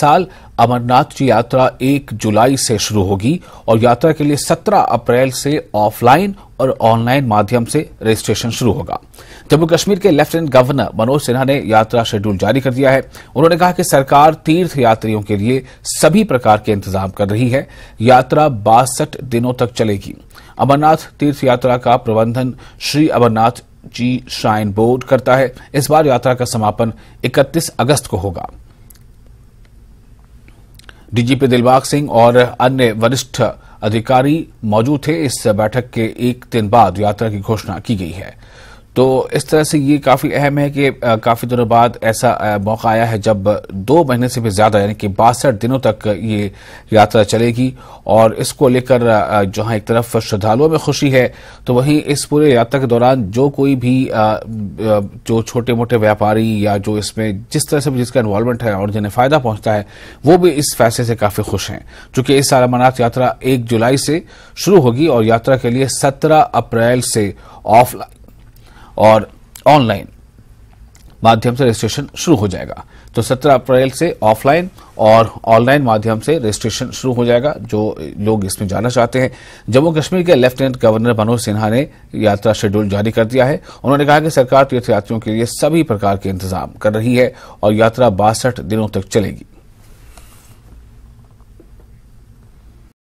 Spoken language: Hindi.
साल अमरनाथ जी यात्रा 1 जुलाई से शुरू होगी और यात्रा के लिए 17 अप्रैल से ऑफलाइन और ऑनलाइन माध्यम से रजिस्ट्रेशन शुरू होगा जम्मू कश्मीर के लेफ्टिनेंट गवर्नर मनोज सिन्हा ने यात्रा शेड्यूल जारी कर दिया है उन्होंने कहा कि सरकार तीर्थ यात्रियों के लिए सभी प्रकार के इंतजाम कर रही है यात्रा बासठ दिनों तक चलेगी अमरनाथ तीर्थ यात्रा का प्रबंधन श्री अमरनाथ जी श्राइन बोर्ड करता है इस बार यात्रा का समापन 31 अगस्त को होगा डीजीपी दिलबाग सिंह और अन्य वरिष्ठ अधिकारी मौजूद थे इस बैठक के एक दिन बाद यात्रा की घोषणा की गई है तो इस तरह से ये काफ़ी अहम है कि काफ़ी दिनों बाद ऐसा मौका आया है जब दो महीने से भी ज़्यादा यानी कि बासठ दिनों तक ये यात्रा चलेगी और इसको लेकर जहां एक तरफ श्रद्धालुओं में खुशी है तो वहीं इस पूरे यात्रा के दौरान जो कोई भी जो छोटे मोटे व्यापारी या जो इसमें जिस तरह से भी जिसका इन्वॉल्वमेंट है और जिन्हें फ़ायदा पहुंचता है वो भी इस फैसले से काफ़ी खुश हैं चूंकि इस साल अमरनाथ यात्रा एक जुलाई से शुरू होगी और यात्रा के लिए सत्रह अप्रैल से ऑफलाइन और ऑनलाइन माध्यम से रजिस्ट्रेशन शुरू हो जाएगा तो 17 अप्रैल से ऑफलाइन और ऑनलाइन माध्यम से रजिस्ट्रेशन शुरू हो जाएगा जो लोग इसमें जाना चाहते हैं जम्मू कश्मीर के लेफ्टिनेंट गवर्नर मनोज सिन्हा ने यात्रा शेड्यूल जारी कर दिया है उन्होंने कहा कि सरकार तीर्थयात्रियों के लिए सभी प्रकार के इंतजाम कर रही है और यात्रा बासठ दिनों तक चलेगी